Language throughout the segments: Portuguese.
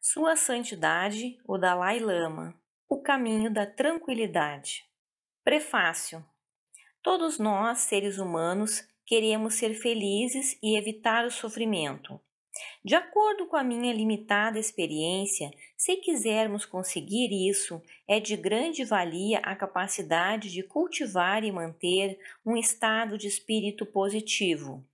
Sua Santidade, o Dalai Lama, O Caminho da Tranquilidade. Prefácio: Todos nós, seres humanos, queremos ser felizes e evitar o sofrimento. De acordo com a minha limitada experiência, se quisermos conseguir isso, é de grande valia a capacidade de cultivar e manter um estado de espírito positivo.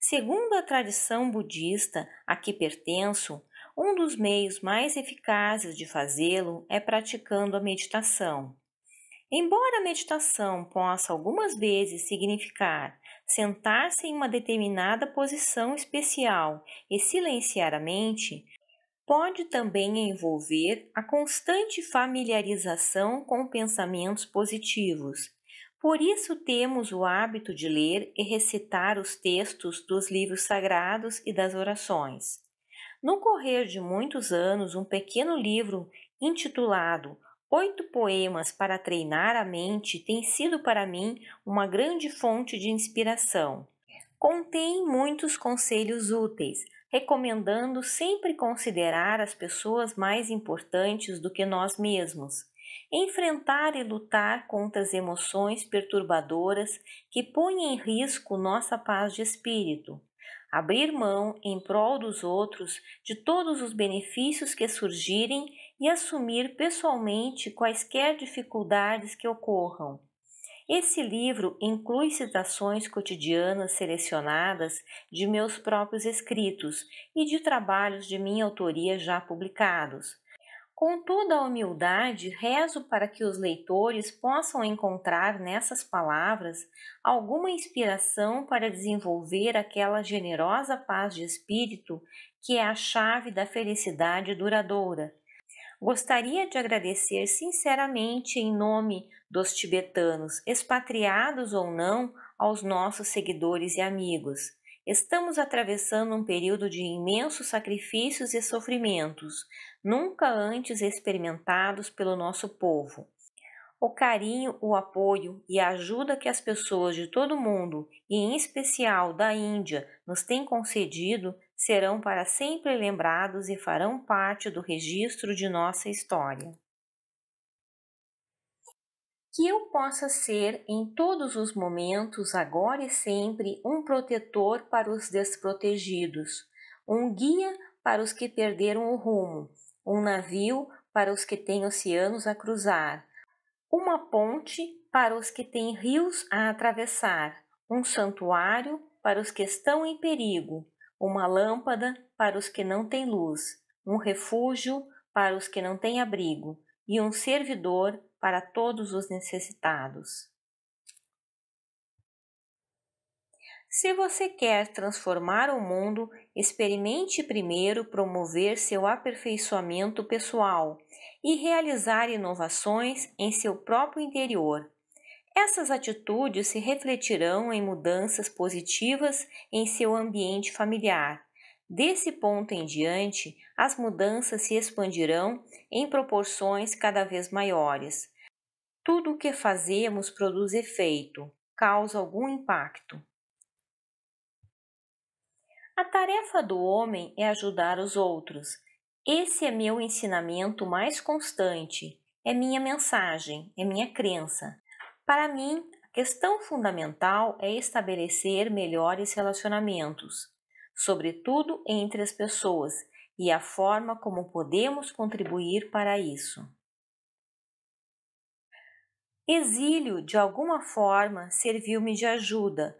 Segundo a tradição budista a que pertenço, um dos meios mais eficazes de fazê-lo é praticando a meditação. Embora a meditação possa algumas vezes significar sentar-se em uma determinada posição especial e silenciar a mente, pode também envolver a constante familiarização com pensamentos positivos. Por isso temos o hábito de ler e recitar os textos dos livros sagrados e das orações. No correr de muitos anos, um pequeno livro intitulado Oito Poemas para Treinar a Mente tem sido para mim uma grande fonte de inspiração. Contém muitos conselhos úteis, recomendando sempre considerar as pessoas mais importantes do que nós mesmos, enfrentar e lutar contra as emoções perturbadoras que põem em risco nossa paz de espírito abrir mão em prol dos outros de todos os benefícios que surgirem e assumir pessoalmente quaisquer dificuldades que ocorram. Esse livro inclui citações cotidianas selecionadas de meus próprios escritos e de trabalhos de minha autoria já publicados. Com toda a humildade, rezo para que os leitores possam encontrar nessas palavras alguma inspiração para desenvolver aquela generosa paz de espírito que é a chave da felicidade duradoura. Gostaria de agradecer sinceramente em nome dos tibetanos, expatriados ou não, aos nossos seguidores e amigos. Estamos atravessando um período de imensos sacrifícios e sofrimentos, nunca antes experimentados pelo nosso povo. O carinho, o apoio e a ajuda que as pessoas de todo o mundo, e em especial da Índia, nos têm concedido serão para sempre lembrados e farão parte do registro de nossa história. Que eu possa ser em todos os momentos, agora e sempre, um protetor para os desprotegidos, um guia para os que perderam o rumo, um navio para os que têm oceanos a cruzar, uma ponte para os que têm rios a atravessar, um santuário para os que estão em perigo, uma lâmpada para os que não têm luz, um refúgio para os que não têm abrigo e um servidor para todos os necessitados. Se você quer transformar o mundo, experimente primeiro promover seu aperfeiçoamento pessoal e realizar inovações em seu próprio interior. Essas atitudes se refletirão em mudanças positivas em seu ambiente familiar. Desse ponto em diante, as mudanças se expandirão em proporções cada vez maiores. Tudo o que fazemos produz efeito, causa algum impacto. A tarefa do homem é ajudar os outros. Esse é meu ensinamento mais constante, é minha mensagem, é minha crença. Para mim, a questão fundamental é estabelecer melhores relacionamentos, sobretudo entre as pessoas, e a forma como podemos contribuir para isso. Exílio, de alguma forma, serviu-me de ajuda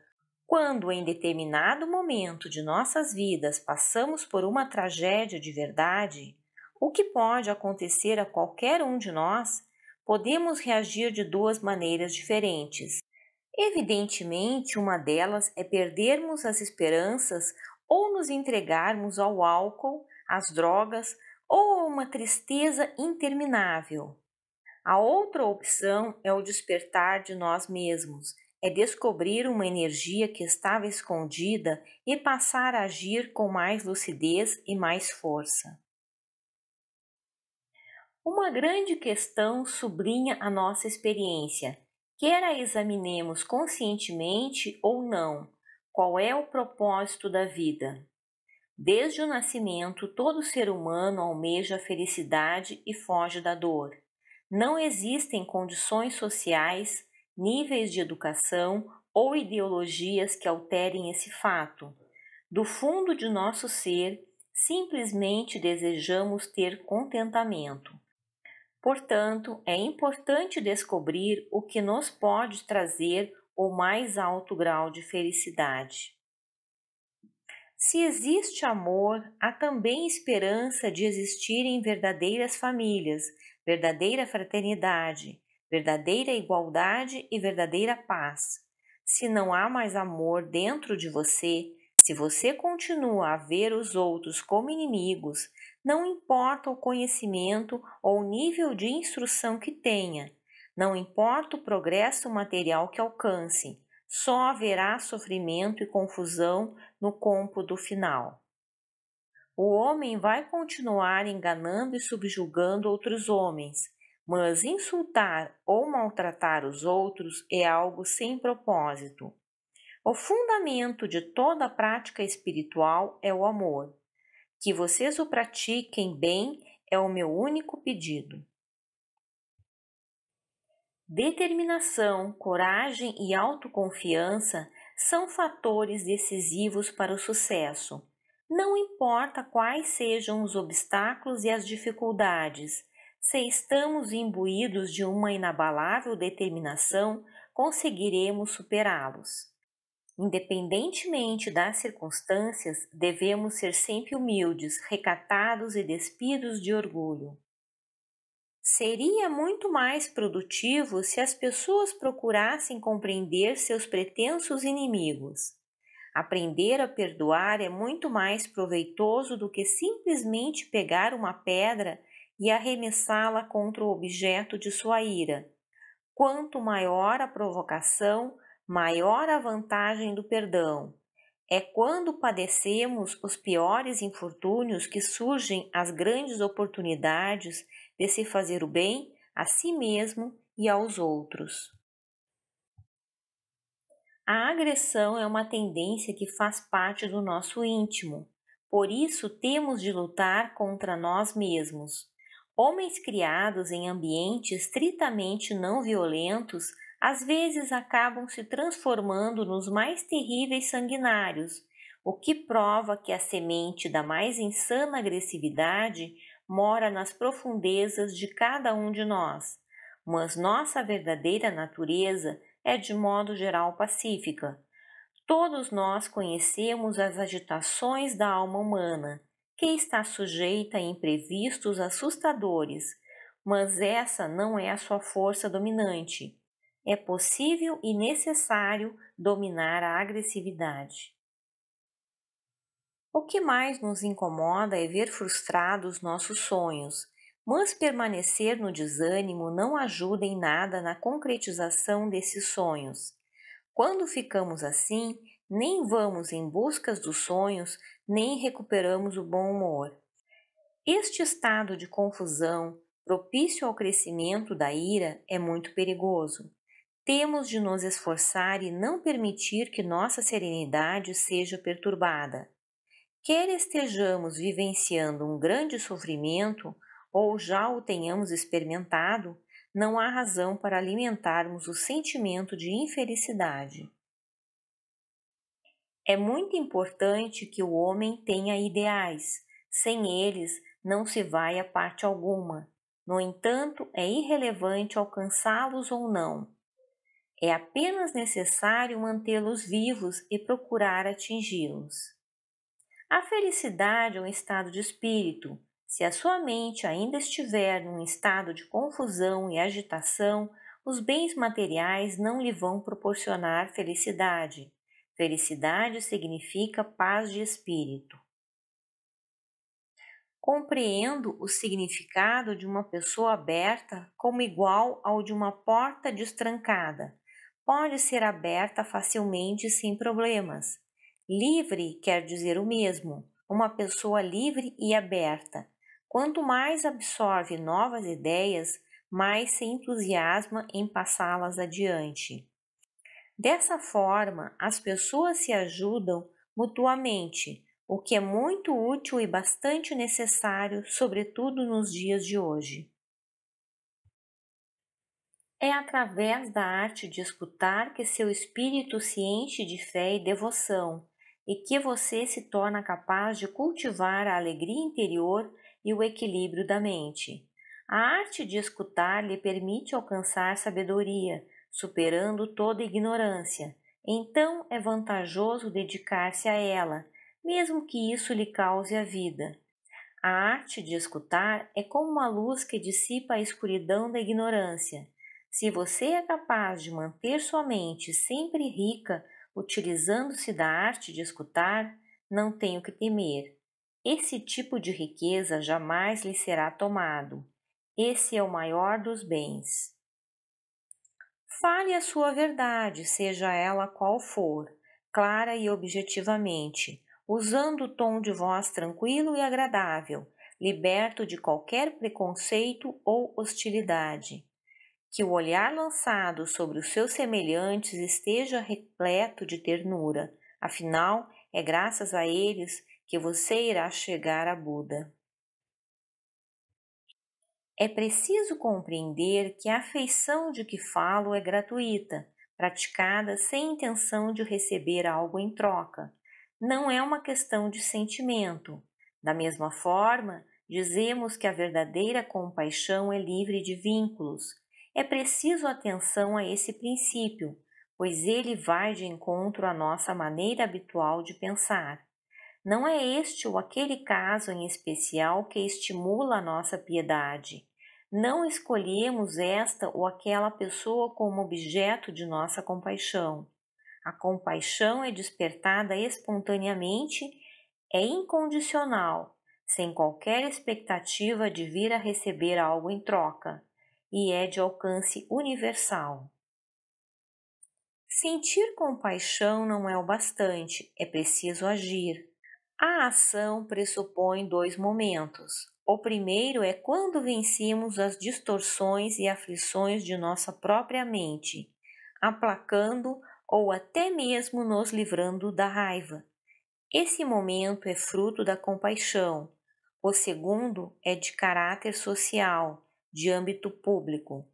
quando em determinado momento de nossas vidas passamos por uma tragédia de verdade, o que pode acontecer a qualquer um de nós, podemos reagir de duas maneiras diferentes. Evidentemente, uma delas é perdermos as esperanças ou nos entregarmos ao álcool, às drogas ou a uma tristeza interminável. A outra opção é o despertar de nós mesmos é descobrir uma energia que estava escondida e passar a agir com mais lucidez e mais força. Uma grande questão sublinha a nossa experiência, quer a examinemos conscientemente ou não, qual é o propósito da vida. Desde o nascimento, todo ser humano almeja a felicidade e foge da dor. Não existem condições sociais, níveis de educação ou ideologias que alterem esse fato. Do fundo de nosso ser, simplesmente desejamos ter contentamento. Portanto, é importante descobrir o que nos pode trazer o mais alto grau de felicidade. Se existe amor, há também esperança de existirem verdadeiras famílias, verdadeira fraternidade, verdadeira igualdade e verdadeira paz. Se não há mais amor dentro de você, se você continua a ver os outros como inimigos, não importa o conhecimento ou o nível de instrução que tenha, não importa o progresso material que alcance, só haverá sofrimento e confusão no do final. O homem vai continuar enganando e subjugando outros homens, mas insultar ou maltratar os outros é algo sem propósito. O fundamento de toda prática espiritual é o amor. Que vocês o pratiquem bem é o meu único pedido. Determinação, coragem e autoconfiança são fatores decisivos para o sucesso. Não importa quais sejam os obstáculos e as dificuldades, se estamos imbuídos de uma inabalável determinação, conseguiremos superá-los. Independentemente das circunstâncias, devemos ser sempre humildes, recatados e despidos de orgulho. Seria muito mais produtivo se as pessoas procurassem compreender seus pretensos inimigos. Aprender a perdoar é muito mais proveitoso do que simplesmente pegar uma pedra e arremessá-la contra o objeto de sua ira. Quanto maior a provocação, maior a vantagem do perdão. É quando padecemos os piores infortúnios que surgem as grandes oportunidades de se fazer o bem a si mesmo e aos outros. A agressão é uma tendência que faz parte do nosso íntimo, por isso temos de lutar contra nós mesmos. Homens criados em ambientes estritamente não violentos às vezes acabam se transformando nos mais terríveis sanguinários, o que prova que a semente da mais insana agressividade mora nas profundezas de cada um de nós. Mas nossa verdadeira natureza é de modo geral pacífica. Todos nós conhecemos as agitações da alma humana, que está sujeita a imprevistos assustadores, mas essa não é a sua força dominante. É possível e necessário dominar a agressividade. O que mais nos incomoda é ver frustrados nossos sonhos, mas permanecer no desânimo não ajuda em nada na concretização desses sonhos. Quando ficamos assim, nem vamos em busca dos sonhos nem recuperamos o bom humor. Este estado de confusão, propício ao crescimento da ira, é muito perigoso. Temos de nos esforçar e não permitir que nossa serenidade seja perturbada. Quer estejamos vivenciando um grande sofrimento ou já o tenhamos experimentado, não há razão para alimentarmos o sentimento de infelicidade. É muito importante que o homem tenha ideais. Sem eles, não se vai a parte alguma. No entanto, é irrelevante alcançá-los ou não. É apenas necessário mantê-los vivos e procurar atingi-los. A felicidade é um estado de espírito. Se a sua mente ainda estiver num estado de confusão e agitação, os bens materiais não lhe vão proporcionar felicidade. Felicidade significa paz de espírito. Compreendo o significado de uma pessoa aberta como igual ao de uma porta destrancada. Pode ser aberta facilmente sem problemas. Livre quer dizer o mesmo, uma pessoa livre e aberta. Quanto mais absorve novas ideias, mais se entusiasma em passá-las adiante. Dessa forma, as pessoas se ajudam mutuamente, o que é muito útil e bastante necessário, sobretudo nos dias de hoje. É através da arte de escutar que seu espírito se enche de fé e devoção, e que você se torna capaz de cultivar a alegria interior e o equilíbrio da mente. A arte de escutar lhe permite alcançar sabedoria, superando toda ignorância. Então é vantajoso dedicar-se a ela, mesmo que isso lhe cause a vida. A arte de escutar é como uma luz que dissipa a escuridão da ignorância. Se você é capaz de manter sua mente sempre rica utilizando-se da arte de escutar, não tem o que temer. Esse tipo de riqueza jamais lhe será tomado. Esse é o maior dos bens. Fale a sua verdade, seja ela qual for, clara e objetivamente, usando o tom de voz tranquilo e agradável, liberto de qualquer preconceito ou hostilidade. Que o olhar lançado sobre os seus semelhantes esteja repleto de ternura, afinal, é graças a eles que você irá chegar a Buda. É preciso compreender que a afeição de que falo é gratuita, praticada sem intenção de receber algo em troca. Não é uma questão de sentimento. Da mesma forma, dizemos que a verdadeira compaixão é livre de vínculos. É preciso atenção a esse princípio, pois ele vai de encontro à nossa maneira habitual de pensar. Não é este ou aquele caso em especial que estimula a nossa piedade. Não escolhemos esta ou aquela pessoa como objeto de nossa compaixão. A compaixão é despertada espontaneamente, é incondicional, sem qualquer expectativa de vir a receber algo em troca, e é de alcance universal. Sentir compaixão não é o bastante, é preciso agir. A ação pressupõe dois momentos. O primeiro é quando vencemos as distorções e aflições de nossa própria mente, aplacando ou até mesmo nos livrando da raiva. Esse momento é fruto da compaixão. O segundo é de caráter social, de âmbito público.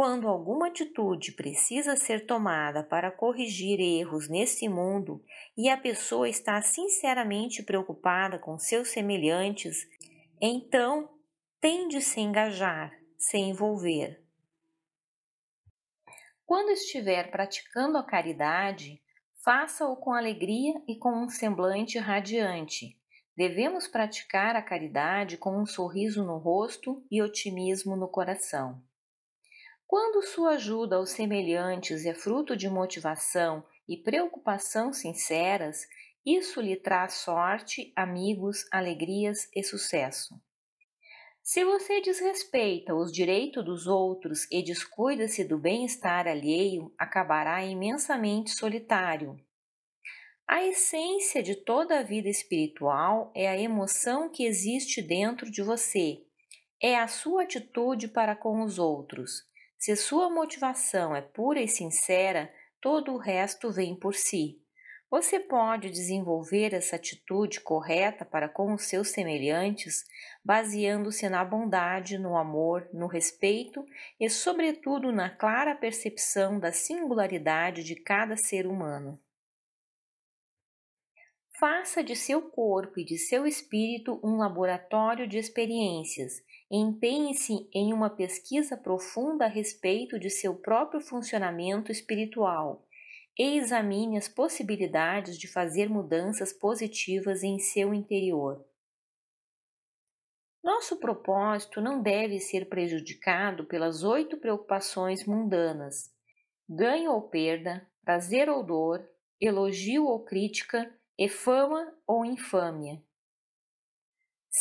Quando alguma atitude precisa ser tomada para corrigir erros nesse mundo e a pessoa está sinceramente preocupada com seus semelhantes, então tem de se engajar, se envolver. Quando estiver praticando a caridade, faça-o com alegria e com um semblante radiante. Devemos praticar a caridade com um sorriso no rosto e otimismo no coração. Quando sua ajuda aos semelhantes é fruto de motivação e preocupação sinceras, isso lhe traz sorte, amigos, alegrias e sucesso. Se você desrespeita os direitos dos outros e descuida-se do bem-estar alheio, acabará imensamente solitário. A essência de toda a vida espiritual é a emoção que existe dentro de você, é a sua atitude para com os outros. Se sua motivação é pura e sincera, todo o resto vem por si. Você pode desenvolver essa atitude correta para com os seus semelhantes, baseando-se na bondade, no amor, no respeito e, sobretudo, na clara percepção da singularidade de cada ser humano. Faça de seu corpo e de seu espírito um laboratório de experiências empenhe-se em uma pesquisa profunda a respeito de seu próprio funcionamento espiritual e examine as possibilidades de fazer mudanças positivas em seu interior. Nosso propósito não deve ser prejudicado pelas oito preocupações mundanas: ganho ou perda, prazer ou dor, elogio ou crítica e fama ou infâmia.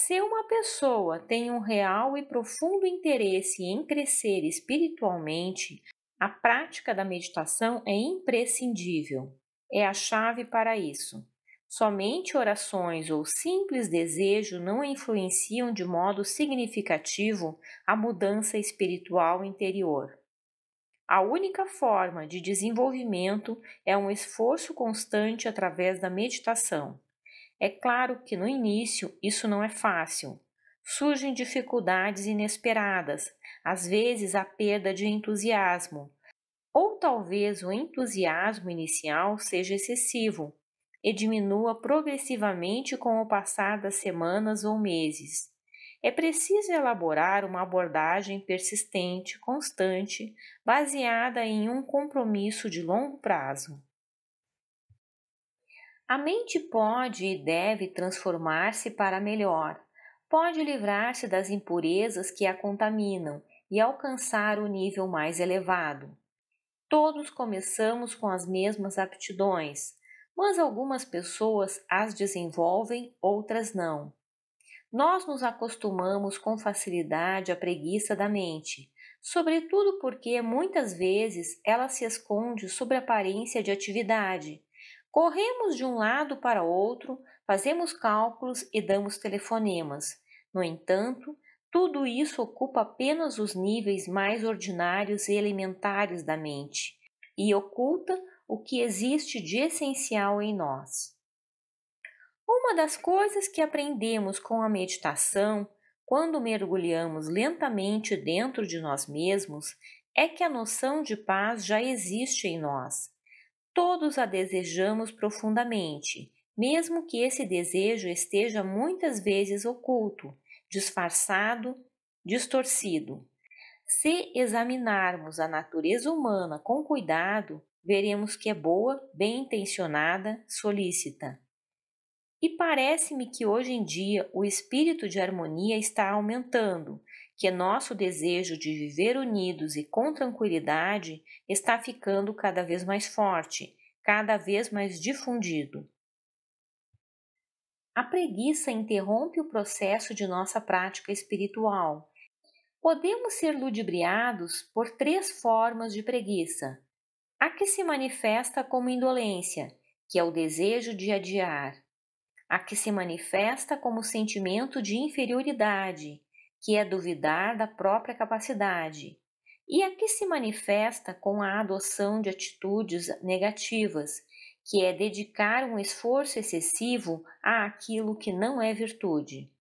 Se uma pessoa tem um real e profundo interesse em crescer espiritualmente, a prática da meditação é imprescindível. É a chave para isso. Somente orações ou simples desejo não influenciam de modo significativo a mudança espiritual interior. A única forma de desenvolvimento é um esforço constante através da meditação. É claro que no início isso não é fácil. Surgem dificuldades inesperadas, às vezes a perda de entusiasmo, ou talvez o entusiasmo inicial seja excessivo e diminua progressivamente com o passar das semanas ou meses. É preciso elaborar uma abordagem persistente, constante, baseada em um compromisso de longo prazo. A mente pode e deve transformar-se para melhor, pode livrar-se das impurezas que a contaminam e alcançar o nível mais elevado. Todos começamos com as mesmas aptidões, mas algumas pessoas as desenvolvem, outras não. Nós nos acostumamos com facilidade à preguiça da mente, sobretudo porque muitas vezes ela se esconde sob a aparência de atividade Corremos de um lado para outro, fazemos cálculos e damos telefonemas. No entanto, tudo isso ocupa apenas os níveis mais ordinários e elementares da mente e oculta o que existe de essencial em nós. Uma das coisas que aprendemos com a meditação, quando mergulhamos lentamente dentro de nós mesmos, é que a noção de paz já existe em nós. Todos a desejamos profundamente, mesmo que esse desejo esteja muitas vezes oculto, disfarçado, distorcido. Se examinarmos a natureza humana com cuidado, veremos que é boa, bem intencionada, solícita. E parece-me que hoje em dia o espírito de harmonia está aumentando, que nosso desejo de viver unidos e com tranquilidade está ficando cada vez mais forte, cada vez mais difundido. A preguiça interrompe o processo de nossa prática espiritual. Podemos ser ludibriados por três formas de preguiça: a que se manifesta como indolência, que é o desejo de adiar, a que se manifesta como sentimento de inferioridade, que é duvidar da própria capacidade, e a é que se manifesta com a adoção de atitudes negativas, que é dedicar um esforço excessivo àquilo que não é virtude.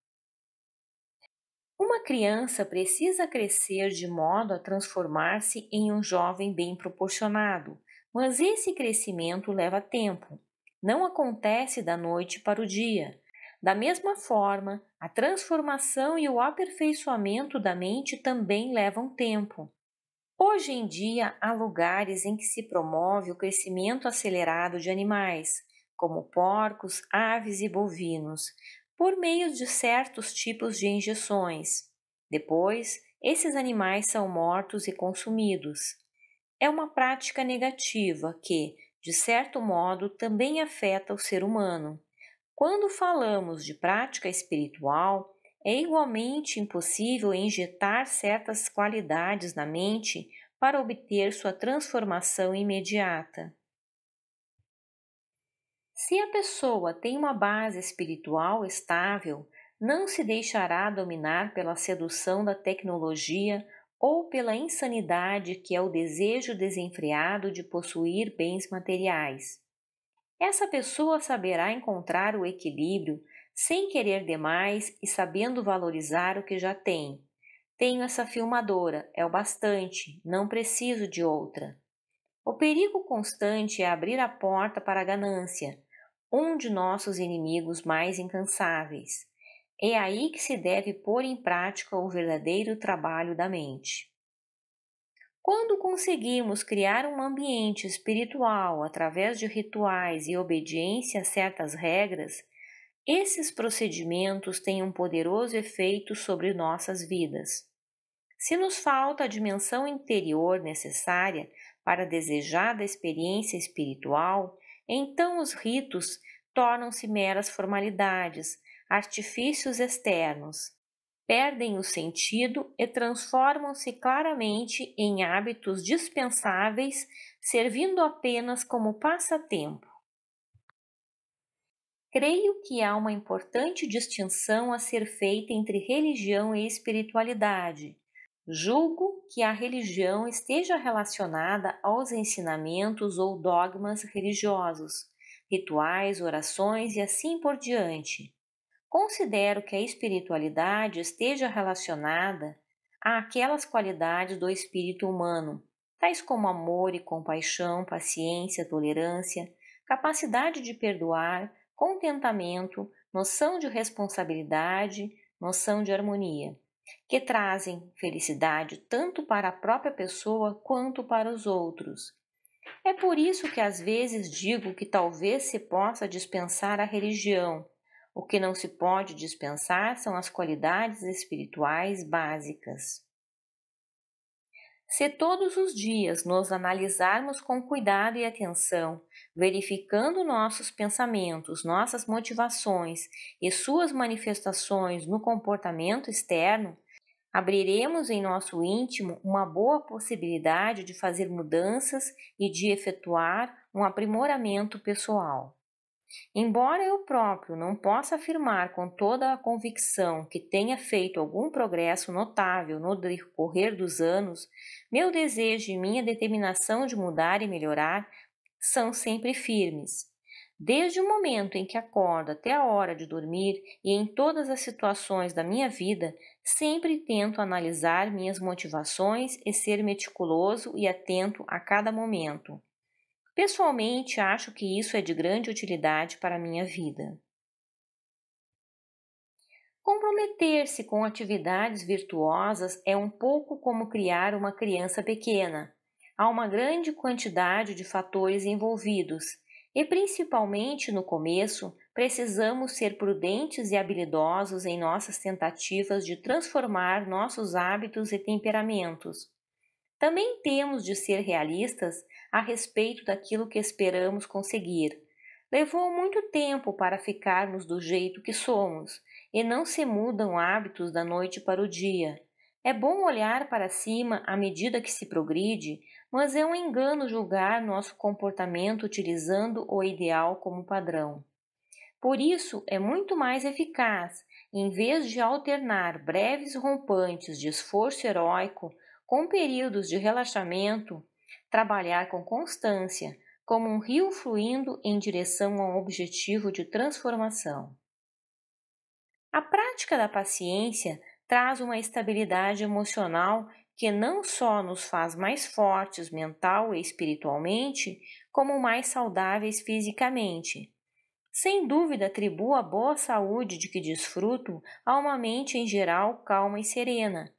Uma criança precisa crescer de modo a transformar-se em um jovem bem proporcionado, mas esse crescimento leva tempo. Não acontece da noite para o dia, da mesma forma, a transformação e o aperfeiçoamento da mente também levam tempo. Hoje em dia, há lugares em que se promove o crescimento acelerado de animais, como porcos, aves e bovinos, por meio de certos tipos de injeções. Depois, esses animais são mortos e consumidos. É uma prática negativa que, de certo modo, também afeta o ser humano. Quando falamos de prática espiritual, é igualmente impossível injetar certas qualidades na mente para obter sua transformação imediata. Se a pessoa tem uma base espiritual estável, não se deixará dominar pela sedução da tecnologia ou pela insanidade que é o desejo desenfreado de possuir bens materiais. Essa pessoa saberá encontrar o equilíbrio sem querer demais e sabendo valorizar o que já tem. Tenho essa filmadora, é o bastante, não preciso de outra. O perigo constante é abrir a porta para a ganância, um de nossos inimigos mais incansáveis. É aí que se deve pôr em prática o verdadeiro trabalho da mente. Quando conseguimos criar um ambiente espiritual através de rituais e obediência a certas regras, esses procedimentos têm um poderoso efeito sobre nossas vidas. Se nos falta a dimensão interior necessária para a desejada experiência espiritual, então os ritos tornam-se meras formalidades, artifícios externos, perdem o sentido e transformam-se claramente em hábitos dispensáveis, servindo apenas como passatempo. Creio que há uma importante distinção a ser feita entre religião e espiritualidade. Julgo que a religião esteja relacionada aos ensinamentos ou dogmas religiosos, rituais, orações e assim por diante Considero que a espiritualidade esteja relacionada àquelas qualidades do espírito humano, tais como amor e compaixão, paciência, tolerância, capacidade de perdoar, contentamento, noção de responsabilidade, noção de harmonia, que trazem felicidade tanto para a própria pessoa quanto para os outros. É por isso que às vezes digo que talvez se possa dispensar a religião o que não se pode dispensar são as qualidades espirituais básicas. Se todos os dias nos analisarmos com cuidado e atenção, verificando nossos pensamentos, nossas motivações e suas manifestações no comportamento externo, abriremos em nosso íntimo uma boa possibilidade de fazer mudanças e de efetuar um aprimoramento pessoal. Embora eu próprio não possa afirmar com toda a convicção que tenha feito algum progresso notável no decorrer dos anos, meu desejo e minha determinação de mudar e melhorar são sempre firmes. Desde o momento em que acordo até a hora de dormir e em todas as situações da minha vida, sempre tento analisar minhas motivações e ser meticuloso e atento a cada momento. Pessoalmente, acho que isso é de grande utilidade para a minha vida. Comprometer-se com atividades virtuosas é um pouco como criar uma criança pequena. Há uma grande quantidade de fatores envolvidos e, principalmente no começo, precisamos ser prudentes e habilidosos em nossas tentativas de transformar nossos hábitos e temperamentos. Também temos de ser realistas a respeito daquilo que esperamos conseguir. Levou muito tempo para ficarmos do jeito que somos, e não se mudam hábitos da noite para o dia. É bom olhar para cima à medida que se progride, mas é um engano julgar nosso comportamento utilizando o ideal como padrão. Por isso, é muito mais eficaz, em vez de alternar breves rompantes de esforço heróico com períodos de relaxamento, trabalhar com constância, como um rio fluindo em direção a um objetivo de transformação. A prática da paciência traz uma estabilidade emocional que não só nos faz mais fortes mental e espiritualmente, como mais saudáveis fisicamente. Sem dúvida, atribuo a boa saúde de que desfruto a uma mente em geral calma e serena,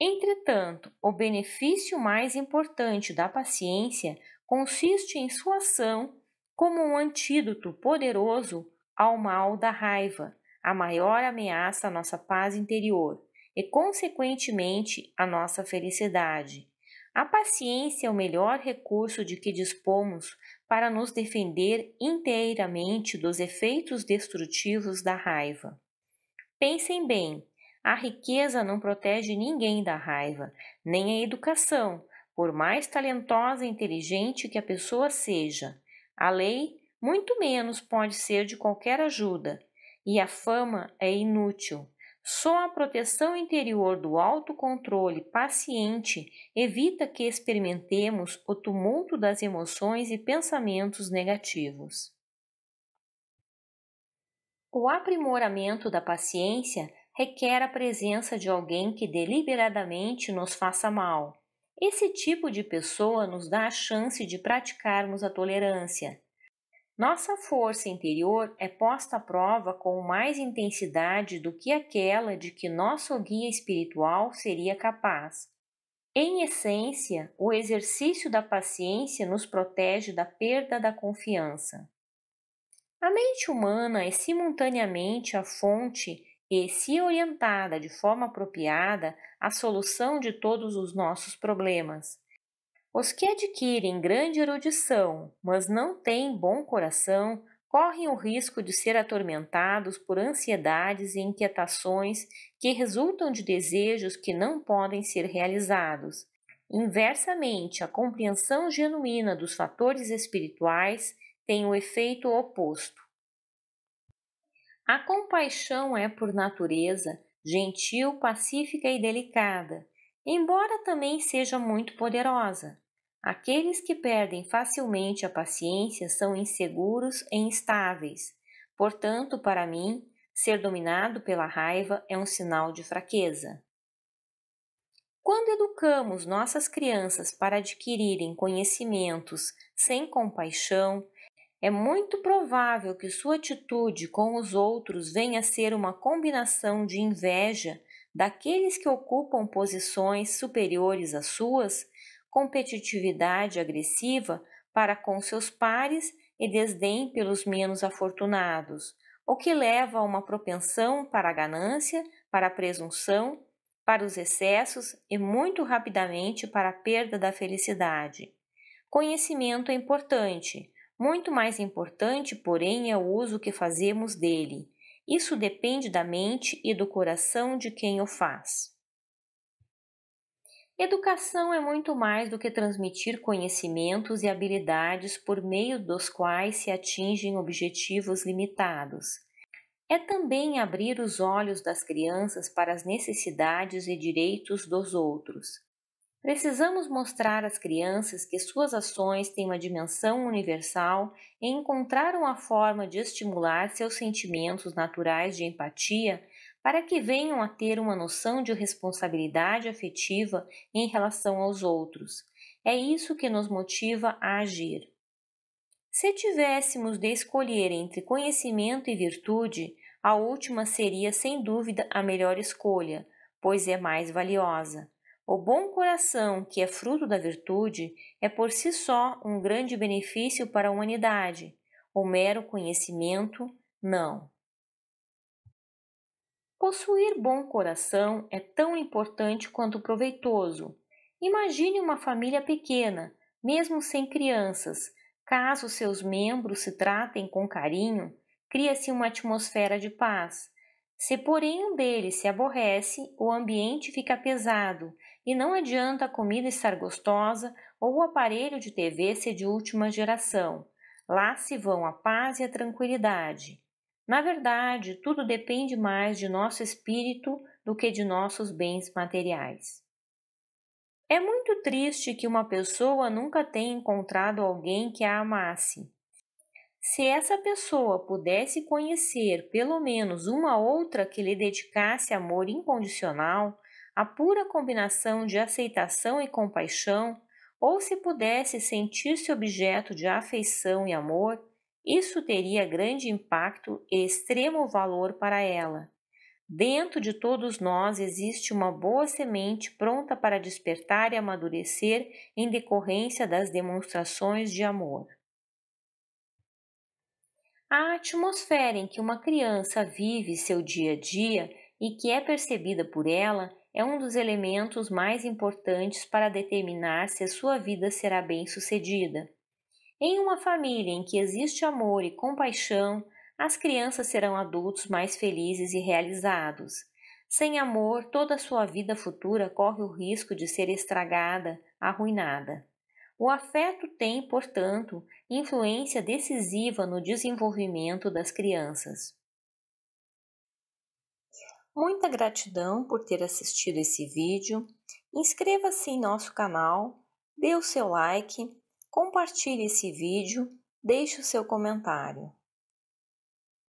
Entretanto, o benefício mais importante da paciência consiste em sua ação como um antídoto poderoso ao mal da raiva, a maior ameaça à nossa paz interior e, consequentemente, à nossa felicidade. A paciência é o melhor recurso de que dispomos para nos defender inteiramente dos efeitos destrutivos da raiva. Pensem bem a riqueza não protege ninguém da raiva, nem a educação, por mais talentosa e inteligente que a pessoa seja. A lei, muito menos, pode ser de qualquer ajuda, e a fama é inútil. Só a proteção interior do autocontrole paciente evita que experimentemos o tumulto das emoções e pensamentos negativos. O aprimoramento da paciência requer a presença de alguém que deliberadamente nos faça mal. Esse tipo de pessoa nos dá a chance de praticarmos a tolerância. Nossa força interior é posta à prova com mais intensidade do que aquela de que nosso guia espiritual seria capaz. Em essência, o exercício da paciência nos protege da perda da confiança. A mente humana é simultaneamente a fonte e, se orientada de forma apropriada, a solução de todos os nossos problemas. Os que adquirem grande erudição, mas não têm bom coração, correm o risco de ser atormentados por ansiedades e inquietações que resultam de desejos que não podem ser realizados. Inversamente, a compreensão genuína dos fatores espirituais tem o efeito oposto. A compaixão é, por natureza, gentil, pacífica e delicada, embora também seja muito poderosa. Aqueles que perdem facilmente a paciência são inseguros e instáveis. Portanto, para mim, ser dominado pela raiva é um sinal de fraqueza. Quando educamos nossas crianças para adquirirem conhecimentos sem compaixão, é muito provável que sua atitude com os outros venha a ser uma combinação de inveja daqueles que ocupam posições superiores às suas, competitividade agressiva para com seus pares e desdém pelos menos afortunados, o que leva a uma propensão para a ganância, para a presunção, para os excessos e muito rapidamente para a perda da felicidade. Conhecimento é importante muito mais importante, porém, é o uso que fazemos dele. Isso depende da mente e do coração de quem o faz. Educação é muito mais do que transmitir conhecimentos e habilidades por meio dos quais se atingem objetivos limitados. É também abrir os olhos das crianças para as necessidades e direitos dos outros. Precisamos mostrar às crianças que suas ações têm uma dimensão universal e encontrar uma forma de estimular seus sentimentos naturais de empatia para que venham a ter uma noção de responsabilidade afetiva em relação aos outros. É isso que nos motiva a agir. Se tivéssemos de escolher entre conhecimento e virtude, a última seria sem dúvida a melhor escolha, pois é mais valiosa. O bom coração, que é fruto da virtude, é por si só um grande benefício para a humanidade. O mero conhecimento, não. Possuir bom coração é tão importante quanto proveitoso. Imagine uma família pequena, mesmo sem crianças. Caso seus membros se tratem com carinho, cria-se uma atmosfera de paz. Se, porém, um deles se aborrece, o ambiente fica pesado e não adianta a comida estar gostosa ou o aparelho de TV ser de última geração. Lá se vão a paz e a tranquilidade. Na verdade, tudo depende mais de nosso espírito do que de nossos bens materiais. É muito triste que uma pessoa nunca tenha encontrado alguém que a amasse se essa pessoa pudesse conhecer pelo menos uma outra que lhe dedicasse amor incondicional, a pura combinação de aceitação e compaixão, ou se pudesse sentir-se objeto de afeição e amor, isso teria grande impacto e extremo valor para ela. Dentro de todos nós existe uma boa semente pronta para despertar e amadurecer em decorrência das demonstrações de amor. A atmosfera em que uma criança vive seu dia a dia e que é percebida por ela é um dos elementos mais importantes para determinar se a sua vida será bem-sucedida. Em uma família em que existe amor e compaixão, as crianças serão adultos mais felizes e realizados. Sem amor, toda a sua vida futura corre o risco de ser estragada, arruinada. O afeto tem, portanto, influência decisiva no desenvolvimento das crianças. Muita gratidão por ter assistido esse vídeo. Inscreva-se em nosso canal, dê o seu like, compartilhe esse vídeo, deixe o seu comentário.